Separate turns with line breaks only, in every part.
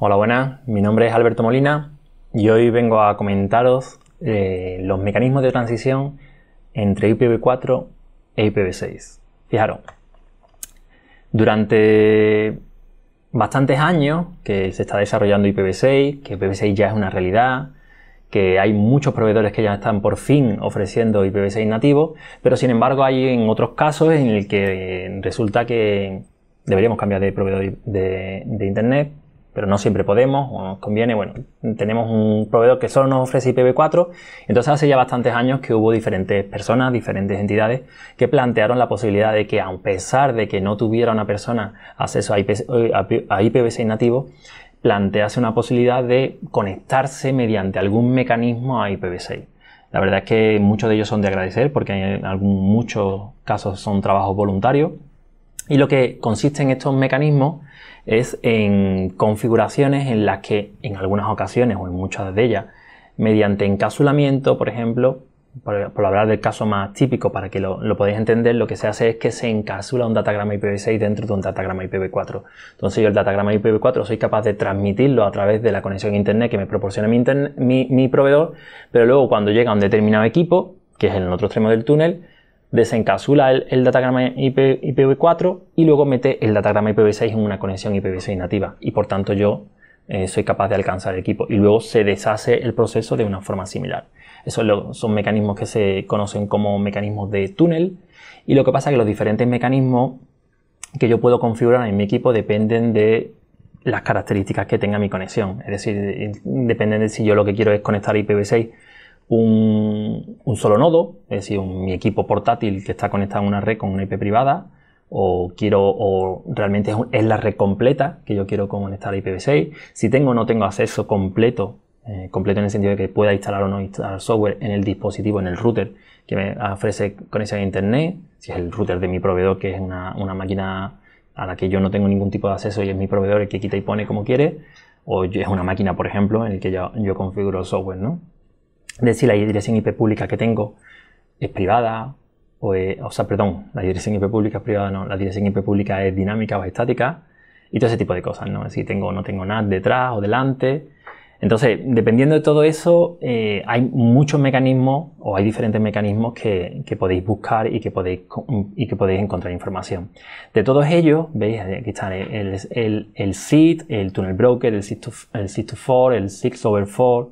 Hola, buenas. Mi nombre es Alberto Molina y hoy vengo a comentaros eh, los mecanismos de transición entre IPv4 e IPv6. Fijaros, durante bastantes años que se está desarrollando IPv6, que IPv6 ya es una realidad, que hay muchos proveedores que ya están por fin ofreciendo IPv6 nativo, pero sin embargo hay en otros casos en el que resulta que deberíamos cambiar de proveedor de Internet pero no siempre podemos o nos conviene. Bueno, tenemos un proveedor que solo nos ofrece IPv4. Entonces hace ya bastantes años que hubo diferentes personas, diferentes entidades que plantearon la posibilidad de que a pesar de que no tuviera una persona acceso a, IPv6 nativo, plantease una posibilidad de conectarse mediante algún mecanismo a IPv6. La verdad es que muchos de ellos son de agradecer porque en muchos casos son trabajos voluntarios y lo que consiste en estos mecanismos es en configuraciones en las que en algunas ocasiones o en muchas de ellas, mediante encasulamiento, por ejemplo, por, hablar del caso más típico para que lo, podáis entender, lo que se hace es que se encasula un datagrama IPv6 dentro de un datagrama IPv4. Entonces yo el datagrama IPv4 soy capaz de transmitirlo a través de la conexión a Internet que me proporciona mi, mi proveedor, pero luego cuando llega a un determinado equipo, que es en el otro extremo del túnel, desencapsula el, datagrama IPv4 y luego mete el datagrama IPv6 en una conexión IPv6 nativa. Y por tanto yo eh, soy capaz de alcanzar el equipo. Y luego se deshace el proceso de una forma similar. Esos son, mecanismos que se conocen como mecanismos de túnel. Y lo que pasa es que los diferentes mecanismos que yo puedo configurar en mi equipo dependen de las características que tenga mi conexión. Es decir, eh, dependen de si yo lo que quiero es conectar IPv6 un, solo nodo, es decir, mi equipo portátil que está conectado a una red con una IP privada, o quiero, o realmente es, la red completa que yo quiero conectar a IPv6, si tengo o no tengo acceso completo, eh, completo en el sentido de que pueda instalar o no instalar software en el dispositivo, en el router que me ofrece conexión a internet, si es el router de mi proveedor, que es una, máquina a la que yo no tengo ningún tipo de acceso y es mi proveedor el que quita y pone como quiere, o es una máquina, por ejemplo, en el que yo, yo configuro software, ¿no? de si la dirección IP pública que tengo es privada, o, o sea, perdón, la dirección IP pública es privada, no, la dirección IP pública es dinámica o estática, y todo ese tipo de cosas, ¿no? Si tengo no tengo nada detrás o delante. Entonces, dependiendo de todo eso, eh, hay muchos mecanismos o hay diferentes mecanismos que, que podéis buscar y que podéis, y que podéis encontrar información. De todos ellos, veis, eh, aquí están el, el, el, SID, el Tunnel Broker, el SID 24 el SID el over 4,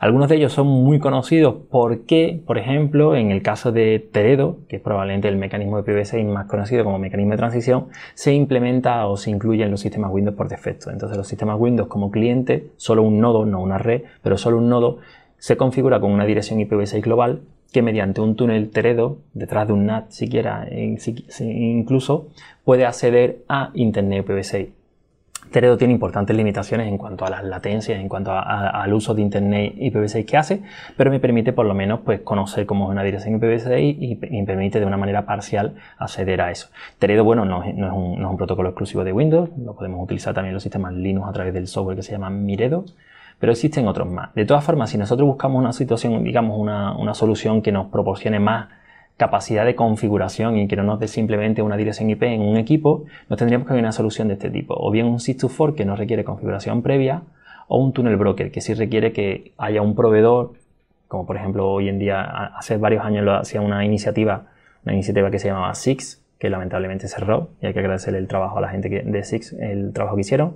algunos de ellos son muy conocidos porque, por ejemplo, en el caso de Teredo, que es probablemente el mecanismo de PV6 más conocido como mecanismo de transición, se implementa o se incluye en los sistemas Windows por defecto. Entonces los sistemas Windows como cliente, solo un nodo, no una red, pero solo un nodo, se configura con una dirección IPv6 global que mediante un túnel Teredo, detrás de un NAT siquiera, eh, incluso, puede acceder a Internet IPv6. Teredo tiene importantes limitaciones en cuanto a las latencias, en cuanto al uso de Internet IPv6 que hace, pero me permite por lo menos pues, conocer cómo es una dirección IPv6 y, me permite de una manera parcial acceder a eso. Teredo, bueno, no es, un, protocolo exclusivo de Windows, lo podemos utilizar también en los sistemas Linux a través del software que se llama Miredo, pero existen otros más. De todas formas, si nosotros buscamos una situación, digamos, una, una solución que nos proporcione más capacidad de configuración y que no nos dé simplemente una dirección IP en un equipo, nos tendríamos que haber una solución de este tipo. O bien un sig 2 que no requiere configuración previa, o un tunnel broker que sí requiere que haya un proveedor, como por ejemplo hoy en día, hace varios años lo hacía una iniciativa, una iniciativa que se llamaba SIX, que lamentablemente cerró, y hay que agradecerle el trabajo a la gente de SIX, el trabajo que hicieron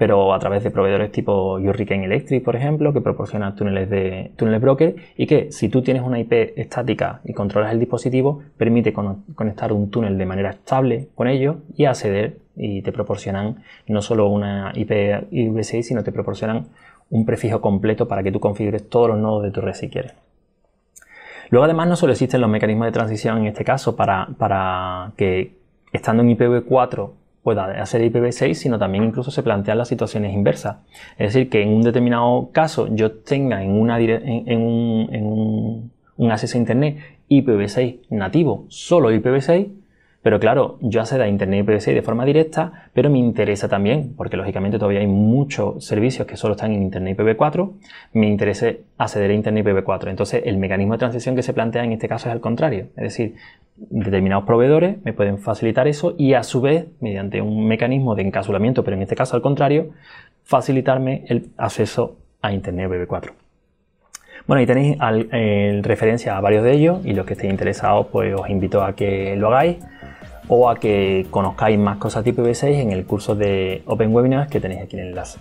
pero a través de proveedores tipo Hurricane Electric, por ejemplo, que proporcionan túneles de túneles broker y que si tú tienes una IP estática y controlas el dispositivo, permite conectar un túnel de manera estable con ellos y acceder y te proporcionan no solo una IP IPv6, sino te proporcionan un prefijo completo para que tú configures todos los nodos de tu red si quieres. Luego además no solo existen los mecanismos de transición en este caso para, para que estando en IPv4 pueda hacer IPv6, sino también incluso se plantean las situaciones inversas. Es decir, que en un determinado caso yo tenga en, una un, en un acceso a Internet IPv6 nativo, solo IPv6, pero claro, yo accedo a Internet IPv6 de forma directa, pero me interesa también, porque lógicamente todavía hay muchos servicios que solo están en Internet IPv4, me interesa acceder a Internet IPv4. Entonces, el mecanismo de transición que se plantea en este caso es al contrario. Es decir, determinados proveedores me pueden facilitar eso y a su vez, mediante un mecanismo de encasulamiento, pero en este caso al contrario, facilitarme el acceso a Internet IPv4. Bueno, ahí tenéis eh, referencia a varios de ellos y los que estéis interesados, pues os invito a que lo hagáis o a que conozcáis más cosas de IPv6 en el curso de Open Webinars que tenéis aquí en el enlace.